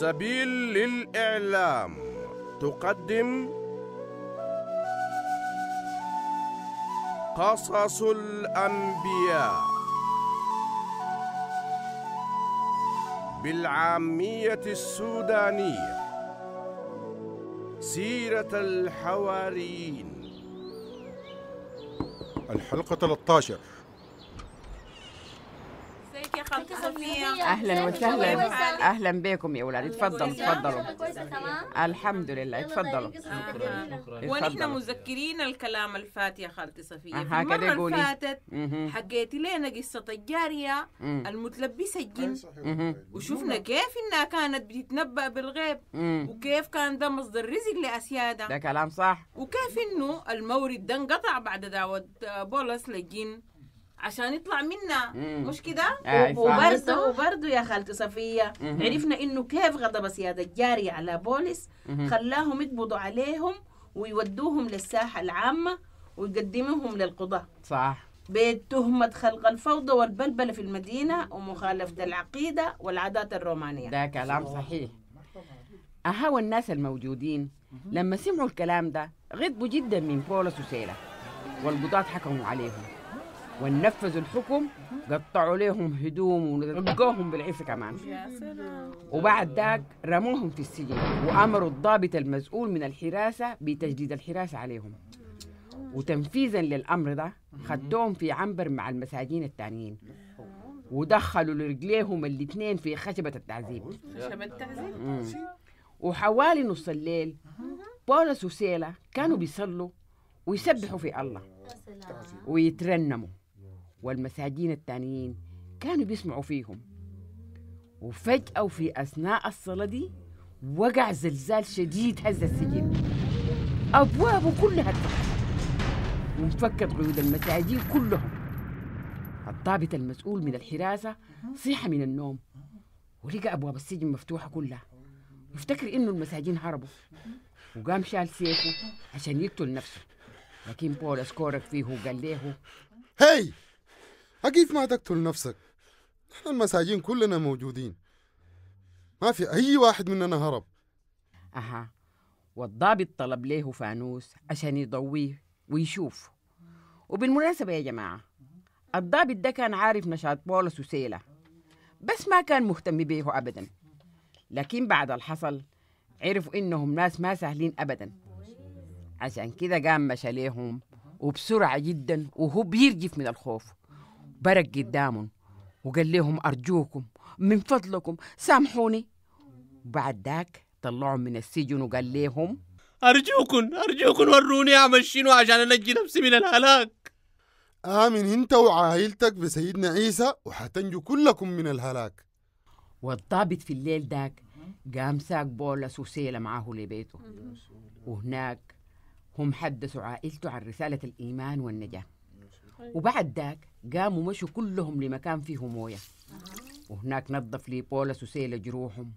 سبيل للإعلام تقدم قصص الأنبياء بالعامية السودانية سيرة الحواريين الحلقة 13 اهلا وسهلا اهلا بكم يا اولاد اتفضلوا اتفضلوا الحمد لله اتفضلوا ونحن مذكرين الكلام الفات يا خالتي صفيه في المره اللي فاتت حكيتي لنا قصه الجاريه المتلبسه الجن وشفنا كيف انها كانت بتتنبأ بالغيب وكيف كان ده مصدر رزق لاسياده ده كلام صح وكيف انه المورد ده انقطع بعد دعوه بولس للجن عشان يطلع منا مش كده آه، وبرده وبرده يا خالتي صفيه مم. عرفنا انه كيف غضب سياده الجاري على بولس مم. خلاهم يقبضوا عليهم ويودوهم للساحه العامه ويقدموهم للقضاء صح بتهمة خلق الفوضى والبلبلة في المدينة ومخالفة العقيدة والعادات الرومانية ده كلام صحيح أها والناس الموجودين لما سمعوا الكلام ده غضبوا جدا من بولس وسيلة والقضاة حكموا عليهم ونفذوا الحكم قطعوا لهم هدوم ورقوهم بالعيف كمان وبعد ذاك رموهم في السجن وامروا الضابط المسؤول من الحراسه بتجديد الحراسه عليهم وتنفيذا للامر ده خدوهم في عنبر مع المساجين التانيين ودخلوا لرجليهم الاثنين في خشبه التعذيب خشبه التعذيب وحوالي نص الليل بولس وسيلة كانوا بيصلوا ويسبحوا في الله ويترنموا والمساجين التانيين كانوا بيسمعوا فيهم وفجأة وفي أثناء الصلاة دي وقع زلزال شديد هز السجن أبوابه كلها اتفتحت وانفكت قيود المساجين كلهم الضابط المسؤول من الحراسة صيح من النوم ولقى أبواب السجن مفتوحة كلها وافتكر إنه المساجين هربوا وقام شال سيفه عشان يقتل نفسه لكن بول أسكورك فيه وقال له هي أكيد ما تقتل نفسك نحن المساجين كلنا موجودين ما في أي واحد مننا هرب أها والضابط طلب ليه فانوس عشان يضويه ويشوف وبالمناسبة يا جماعة الضابط ده كان عارف نشاط بولس وسيلة بس ما كان مهتم بيه أبدا لكن بعد الحصل عرفوا إنهم ناس ما سهلين أبدا عشان كده قام مشى ليهم وبسرعة جدا وهو بيرجف من الخوف برق قدامهم وقال لهم أرجوكم من فضلكم سامحوني وبعد ذاك طلعهم من السجن وقال لهم أرجوكم أرجوكم وروني أعمل شنو عشان أنجي نفسي من الهلاك آمن أنت وعائلتك بسيدنا عيسى وحتنجو كلكم من الهلاك والضابط في الليل داك قام ساق بولس وسيلة معاه لبيته وهناك هم حدثوا عائلته عن رسالة الإيمان والنجاة وبعد ذاك قاموا مشوا كلهم لمكان فيه موية وهناك نظف لي بولس وسيلة جروحهم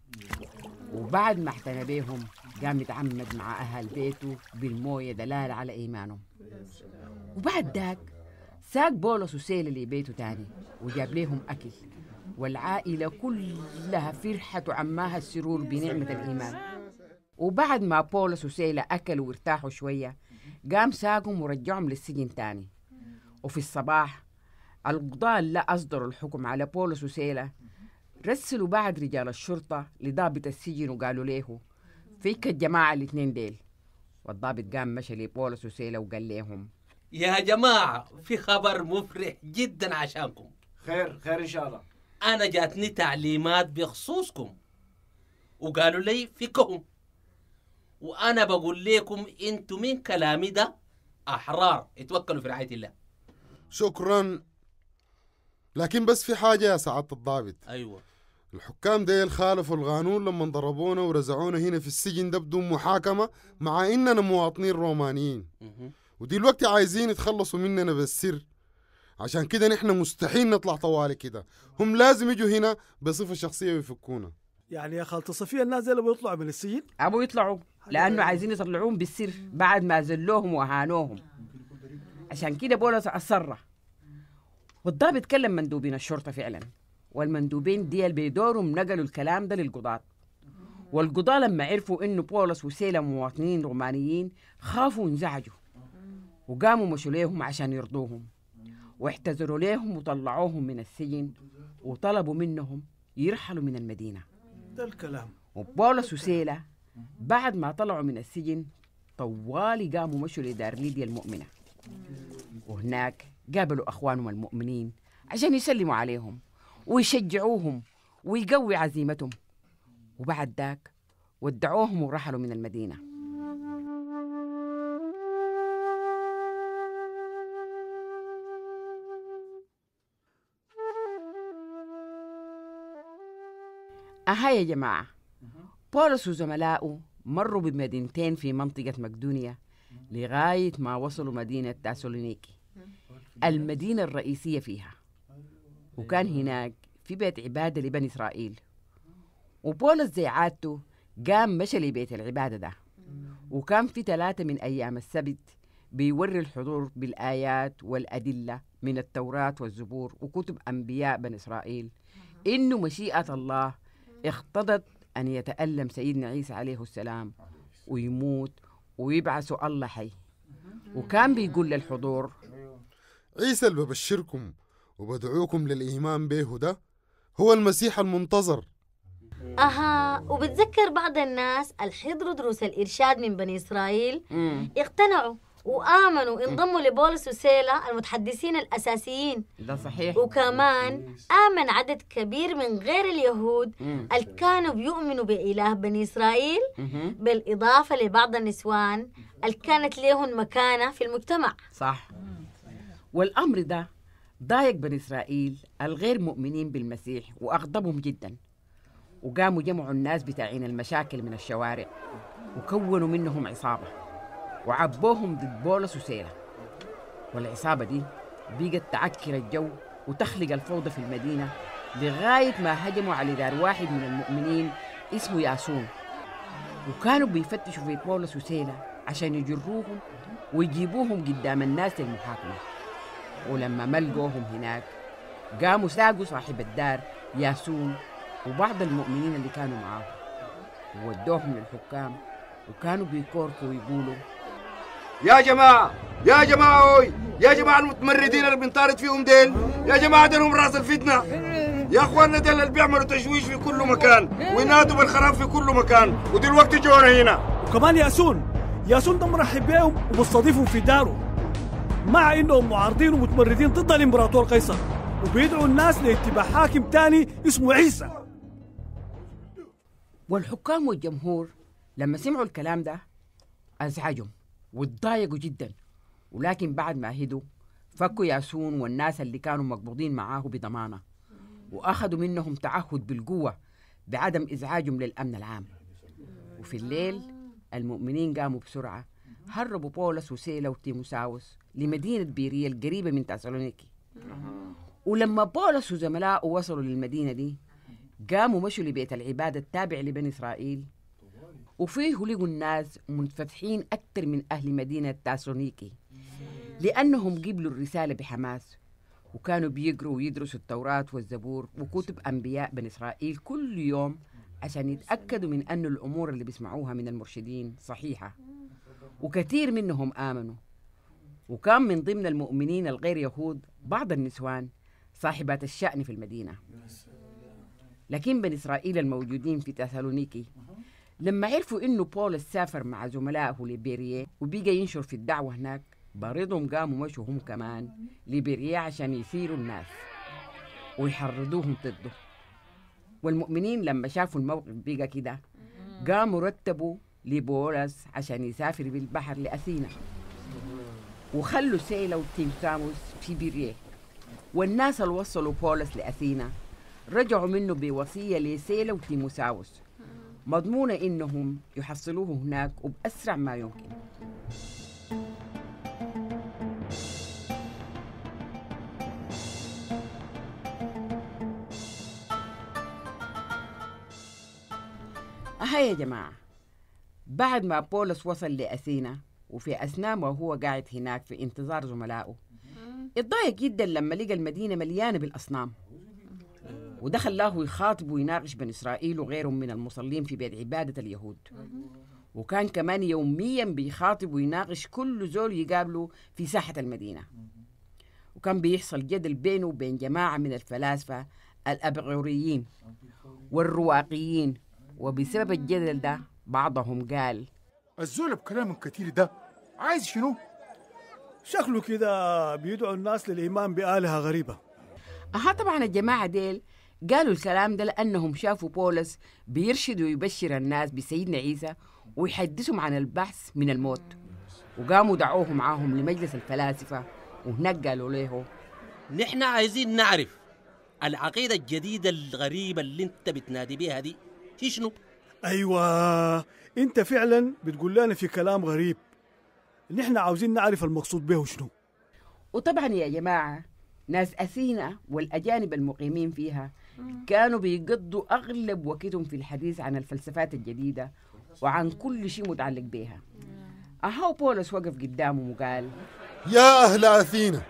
وبعد ما احتنى بيهم قام يتعمد مع أهل بيته بالموية دلالة على إيمانهم وبعد ذاك ساق بولس وسيلة لبيته تاني وجاب ليهم أكل والعائلة كلها فرحت وعماها السرور بنعمة الإيمان وبعد ما بولس وسيلة أكلوا وارتاحوا شوية قام ساقهم ورجعهم للسجن تاني وفي الصباح القضاة لا أصدروا الحكم على بولس وسيلة رسلوا بعد رجال الشرطة لضابط السجن وقالوا له فيك الجماعة الاثنين ديل والضابط قام مشى لبولس وسيلة وقال لهم يا جماعة في خبر مفرح جدا عشانكم خير خير إن شاء الله أنا جاتني تعليمات بخصوصكم وقالوا لي فيكهم وأنا بقول لكم أنتم من كلامي ده أحرار اتوكلوا في رعاية الله شكرا لكن بس في حاجه يا سعاده الضابط ايوه الحكام ديل خالفوا القانون لما ضربونا ورزعونا هنا في السجن ده بدون محاكمه مع اننا مواطنين رومانيين الوقت عايزين يتخلصوا مننا بالسر عشان كده نحن مستحيل نطلع طوالي كده هم لازم يجوا هنا بصفه شخصيه ويفكونا يعني يا خالته صفيه الناس اللي بيطلعوا من السجن ابو يطلعوا لانه يعني- عايزين يطلعوهم بالسر بعد ما ذلوهم وهانوهم عشان كده بولس اصر والضابط بيتكلم مندوبين الشرطة فعلا والمندوبين ديال بدورهم نقلوا الكلام ده للقضاة والقضاة لما عرفوا إنه بولس وسيلة مواطنين رومانيين خافوا وانزعجوا وقاموا مشوا ليهم عشان يرضوهم واعتذروا ليهم وطلعوهم من السجن وطلبوا منهم يرحلوا من المدينة ده الكلام وبولس وسيلة بعد ما طلعوا من السجن طوالي قاموا مشوا لدار ليديا المؤمنة وهناك قابلوا أخوانهم المؤمنين عشان يسلموا عليهم ويشجعوهم ويقوي عزيمتهم وبعد ذاك ودعوهم ورحلوا من المدينه أها يا جماعة بولس وزملائه مروا بمدينتين في منطقة مقدونيا لغاية ما وصلوا مدينة تاسولونيكي المدينة الرئيسية فيها وكان هناك في بيت عبادة لبني إسرائيل وبولس زي عادته قام مشى لبيت العبادة ده وكان في ثلاثة من أيام السبت بيوري الحضور بالآيات والأدلة من التوراة والزبور وكتب أنبياء بني إسرائيل إنه مشيئة الله اقتضت أن يتألم سيدنا عيسى عليه السلام ويموت ويبعث الله حي وكان بيقول للحضور عيسى اللي ببشركم وبدعوكم للإيمان به ده هو المسيح المنتظر أها وبتذكر بعض الناس اللي حضروا دروس الإرشاد من بني إسرائيل مم. اقتنعوا وآمنوا انضموا لبولس وسيلا المتحدثين الأساسيين ده صحيح وكمان آمن عدد كبير من غير اليهود اللي كانوا بيؤمنوا بإله بني إسرائيل مم. بالإضافة لبعض النسوان اللي كانت لهم مكانة في المجتمع صح والأمر ده ضايق بني إسرائيل الغير مؤمنين بالمسيح وأغضبهم جدا وقاموا جمعوا الناس بتاعين المشاكل من الشوارع وكونوا منهم عصابة وعبوهم ضد بولس وسيلة والعصابة دي بقت تعكر الجو وتخلق الفوضى في المدينة لغاية ما هجموا على دار واحد من المؤمنين اسمه ياسون وكانوا بيفتشوا في بولس وسيلة عشان يجروهم ويجيبوهم قدام الناس للمحاكمة ولما ما لقوهم هناك قاموا ساقوا صاحب الدار ياسون وبعض المؤمنين اللي كانوا معاه وودوهم للحكام وكانوا بيكوركوا ويقولوا يا جماعة يا جماعة أوي يا جماعة المتمردين اللي بنطارد فيهم ديل يا جماعة ديلهم راس الفتنة يا اخواننا ديل اللي بيعملوا تشويش في كل مكان وينادوا بالخراب في كل مكان ودلوقتي جونا هنا وكمان ياسون ياسون ده مرحب بيهم ومستضيفهم في داره مع انهم معارضين ومتمردين ضد الامبراطور قيصر وبيدعوا الناس لاتباع حاكم تاني اسمه عيسى والحكام والجمهور لما سمعوا الكلام ده ازعجهم وتضايقوا جدا ولكن بعد ما هدوا فكوا ياسون والناس اللي كانوا مقبوضين معاه بضمانه واخذوا منهم تعهد بالقوه بعدم ازعاجهم للامن العام وفي الليل المؤمنين قاموا بسرعه هربوا بولس وسيلا وتيموساوس لمدينة بيرية القريبة من تسالونيكي ولما بولس وزملائه وصلوا للمدينة دي قاموا مشوا لبيت العبادة التابع لبني إسرائيل وفيه لقوا الناس منفتحين أكثر من أهل مدينة تاسونيكي لأنهم قبلوا الرسالة بحماس وكانوا بيقروا ويدرسوا التوراة والزبور وكتب أنبياء بني إسرائيل كل يوم عشان يتأكدوا من أن الأمور اللي بيسمعوها من المرشدين صحيحة وكثير منهم آمنوا وكان من ضمن المؤمنين الغير يهود بعض النسوان صاحبات الشأن في المدينة لكن بني إسرائيل الموجودين في تسالونيكي لما عرفوا إنه بولس سافر مع زملائه لبيريه وبيجا ينشر في الدعوة هناك برضهم قاموا مشوا هم كمان لبيريه عشان يثيروا الناس ويحرضوهم ضده والمؤمنين لما شافوا الموقف بيجا كده قاموا رتبوا لبولس عشان يسافر بالبحر لأثينا وخلوا سيلا وتيمتاموس في بيريه والناس اللي وصلوا بولس لأثينا رجعوا منه بوصية لسيلا وتيموساوس مضمونة إنهم يحصلوه هناك وبأسرع ما يمكن أها يا جماعة بعد ما بولس وصل لأثينا وفي أثناء ما هو قاعد هناك في انتظار زملائه اتضايق جدا لما لقى المدينة مليانة بالأصنام ودخل له يخاطب ويناقش بني إسرائيل وغيرهم من المصلين في بيت عبادة اليهود وكان كمان يوميا بيخاطب ويناقش كل زول يقابله في ساحة المدينة وكان بيحصل جدل بينه وبين جماعة من الفلاسفة الأبعوريين والرواقيين وبسبب الجدل ده بعضهم قال الزول بكلام كثير ده عايز شنو؟ شكله كده بيدعو الناس للإيمان بآلهة غريبة أها طبعا الجماعة ديل قالوا الكلام ده لأنهم شافوا بولس بيرشد ويبشر الناس بسيدنا عيسى ويحدثهم عن البحث من الموت وقاموا دعوه معاهم لمجلس الفلاسفة وهناك قالوا له نحن عايزين نعرف العقيدة الجديدة الغريبة اللي انت بتنادي بيها دي شنو؟ أيوة انت فعلا بتقول لنا في كلام غريب نحن عاوزين نعرف المقصود به شنو وطبعا يا جماعة ناس أثينا والأجانب المقيمين فيها كانوا بيقضوا أغلب وقتهم في الحديث عن الفلسفات الجديدة وعن كل شيء متعلق بها أهو بولس وقف قدامه وقال يا أهل أثينا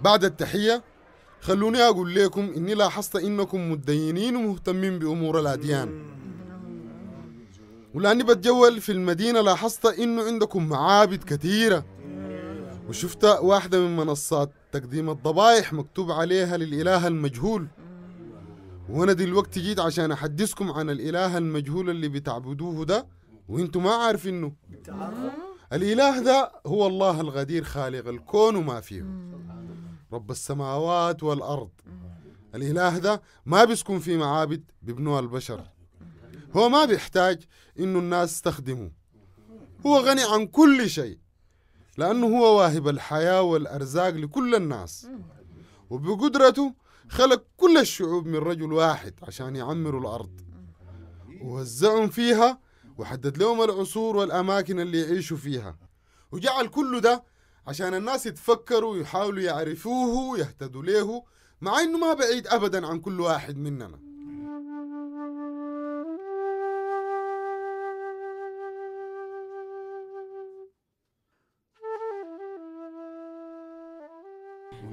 بعد التحية خلوني أقول لكم إني لاحظت إنكم متدينين ومهتمين بأمور الأديان ولاني بتجول في المدينه لاحظت انه عندكم معابد كثيره وشفت واحده من منصات تقديم الضبايح مكتوب عليها للاله المجهول وانا دلوقتي جيت عشان احدثكم عن الاله المجهول اللي بتعبدوه ده وانتم ما عارفينه الاله ده هو الله الغدير خالق الكون وما فيه رب السماوات والارض الاله ده ما بيسكن في معابد بيبنوها البشر هو ما بيحتاج انه الناس تخدمه هو غني عن كل شيء لانه هو واهب الحياه والارزاق لكل الناس وبقدرته خلق كل الشعوب من رجل واحد عشان يعمروا الارض ووزعهم فيها وحدد لهم العصور والاماكن اللي يعيشوا فيها وجعل كل ده عشان الناس يتفكروا ويحاولوا يعرفوه ويهتدوا ليه مع انه ما بعيد ابدا عن كل واحد مننا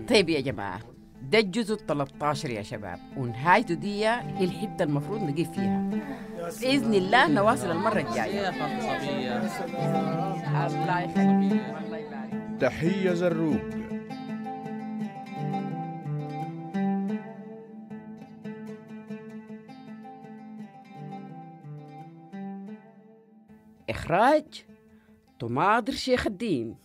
طيب يا جماعة ده الجزء ال 13 يا شباب ونهايته دي هي الحتة المفروض نجيب فيها بإذن الله نواصل المرة الجاية الله يخليك تحية زروق إخراج طماطر شيخ الدين